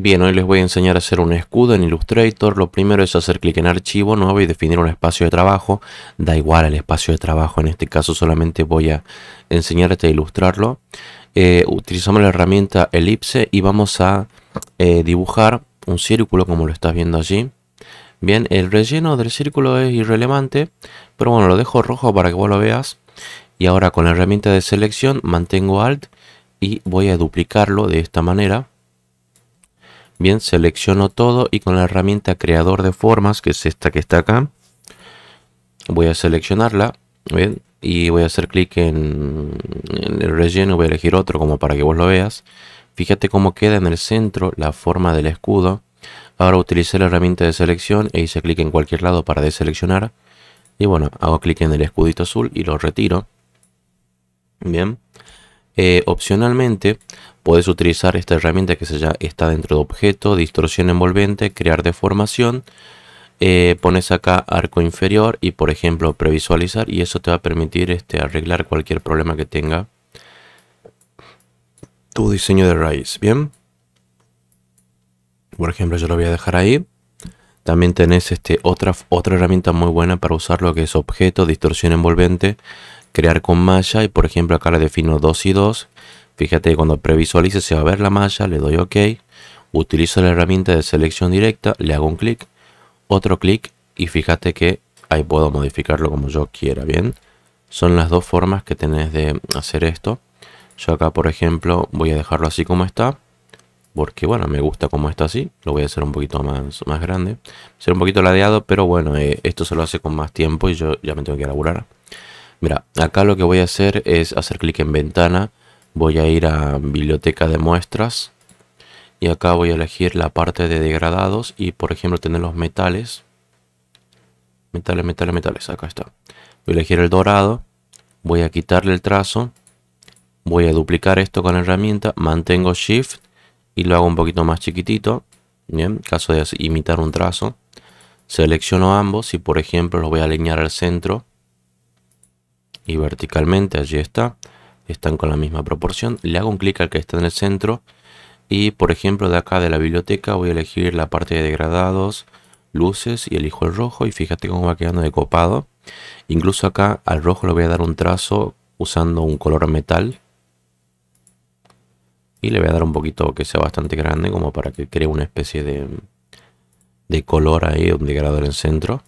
Bien, hoy les voy a enseñar a hacer un escudo en Illustrator. Lo primero es hacer clic en archivo nuevo y definir un espacio de trabajo. Da igual el espacio de trabajo, en este caso solamente voy a enseñarte a ilustrarlo. Eh, utilizamos la herramienta elipse y vamos a eh, dibujar un círculo como lo estás viendo allí. Bien, el relleno del círculo es irrelevante, pero bueno, lo dejo rojo para que vos lo veas. Y ahora con la herramienta de selección mantengo Alt y voy a duplicarlo de esta manera Bien, selecciono todo y con la herramienta creador de formas, que es esta que está acá, voy a seleccionarla, Y voy a hacer clic en, el relleno, voy a elegir otro como para que vos lo veas. Fíjate cómo queda en el centro la forma del escudo. Ahora utilicé la herramienta de selección e hice clic en cualquier lado para deseleccionar. Y bueno, hago clic en el escudito azul y lo retiro. Bien. Eh, opcionalmente Puedes utilizar esta herramienta que se está dentro de objeto, distorsión envolvente, crear deformación. Eh, pones acá arco inferior y por ejemplo previsualizar y eso te va a permitir este, arreglar cualquier problema que tenga tu diseño de raíz. Bien. Por ejemplo yo lo voy a dejar ahí. También tenés este, otra, otra herramienta muy buena para usar lo que es objeto, distorsión envolvente, crear con malla y por ejemplo acá le defino 2 y 2 Fíjate que cuando previsualice se va a ver la malla, le doy OK, utilizo la herramienta de selección directa, le hago un clic, otro clic y fíjate que ahí puedo modificarlo como yo quiera, ¿bien? Son las dos formas que tenés de hacer esto. Yo acá, por ejemplo, voy a dejarlo así como está, porque bueno, me gusta como está así, lo voy a hacer un poquito más, más grande, ser un poquito ladeado, pero bueno, eh, esto se lo hace con más tiempo y yo ya me tengo que elaborar. Mira, acá lo que voy a hacer es hacer clic en ventana, voy a ir a biblioteca de muestras y acá voy a elegir la parte de degradados y por ejemplo tener los metales metales metales metales acá está voy a elegir el dorado voy a quitarle el trazo voy a duplicar esto con la herramienta mantengo shift y lo hago un poquito más chiquitito bien caso de imitar un trazo selecciono ambos y por ejemplo lo voy a alinear al centro y verticalmente allí está están con la misma proporción. Le hago un clic al que está en el centro y por ejemplo de acá de la biblioteca voy a elegir la parte de degradados, luces y elijo el rojo y fíjate cómo va quedando de copado. Incluso acá al rojo le voy a dar un trazo usando un color metal y le voy a dar un poquito que sea bastante grande como para que cree una especie de, de color ahí, un degradado en el centro.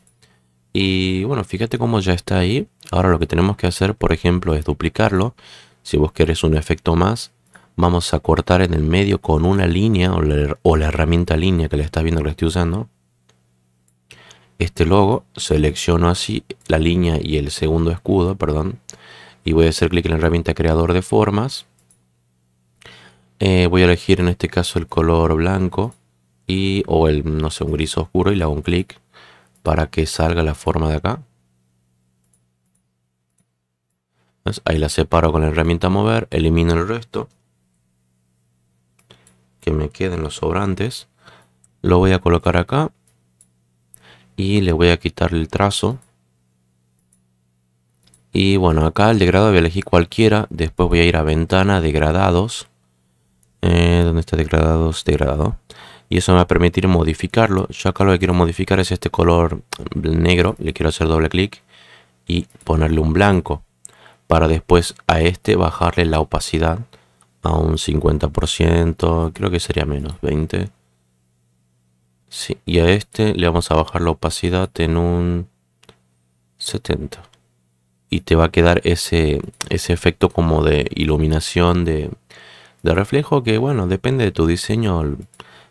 Y bueno, fíjate cómo ya está ahí. Ahora lo que tenemos que hacer, por ejemplo, es duplicarlo. Si vos querés un efecto más, vamos a cortar en el medio con una línea o la, herramienta línea que le estás viendo que le estoy usando. Este logo, selecciono así la línea y el segundo escudo, perdón. Y voy a hacer clic en la herramienta creador de formas. Eh, voy a elegir en este caso el color blanco y, o el, no sé, un gris oscuro y le hago un clic para que salga la forma de acá. ahí la separo con la herramienta mover, elimino el resto, que me queden los sobrantes, lo voy a colocar acá y le voy a quitar el trazo. Y bueno, acá el degradado voy a elegir cualquiera, después voy a ir a ventana, degradados, eh, ¿dónde está degradados? Degradado. Y eso me va a permitir modificarlo. Yo acá lo que quiero modificar es este color negro. Le quiero hacer doble clic y ponerle un blanco para después a este bajarle la opacidad a un 50%, creo que sería menos, 20. y a este le vamos a bajar la opacidad en un 70. Y te va a quedar ese, ese efecto como de iluminación de, de reflejo que bueno, depende de tu diseño,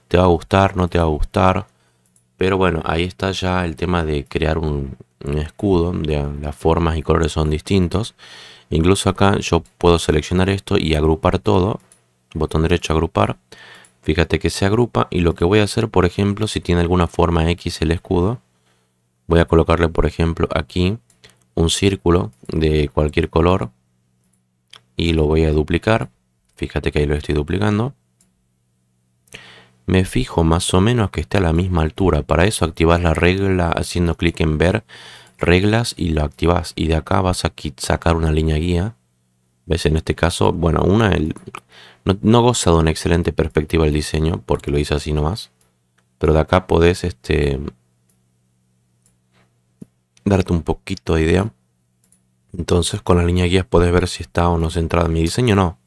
te va a gustar, no te va a gustar. Pero bueno, ahí está ya el tema de crear un, escudo, las formas y colores son distintos. Incluso acá yo puedo seleccionar esto y agrupar todo. Botón derecho agrupar. Fíjate que se agrupa y lo que voy a hacer, por ejemplo, si tiene alguna forma X el escudo, voy a colocarle, por ejemplo, aquí un círculo de cualquier color y lo voy a duplicar. Fíjate que ahí lo estoy duplicando me fijo más o menos que esté a la misma altura. Para eso activas la regla haciendo clic en ver reglas y lo activas. Y de acá vas a sacar una línea guía. ¿Ves? En este caso, bueno, una el, no, goza de una excelente perspectiva el diseño porque lo hice así nomás. Pero de acá podés este, darte un poquito de idea. Entonces con la línea guía podés ver si está o no centrada. Mi diseño no.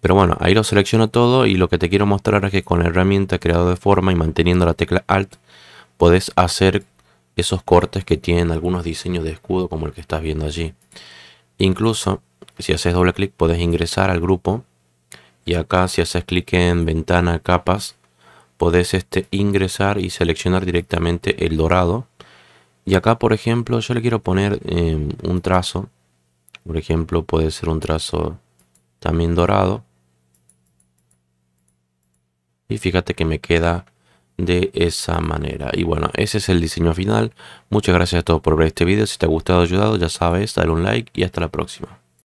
Pero bueno, ahí lo selecciono todo y lo que te quiero mostrar es que con la herramienta creado de forma y manteniendo la tecla Alt podés hacer esos cortes que tienen algunos diseños de escudo como el que estás viendo allí. Incluso si haces doble clic podés ingresar al grupo y acá si haces clic en ventana capas podés este, ingresar y seleccionar directamente el dorado. Y acá por ejemplo yo le quiero poner eh, un trazo. Por ejemplo puede ser un trazo también dorado y fíjate que me queda de esa manera y bueno ese es el diseño final muchas gracias a todos por ver este video. si te ha gustado ayudado ya sabes dale un like y hasta la próxima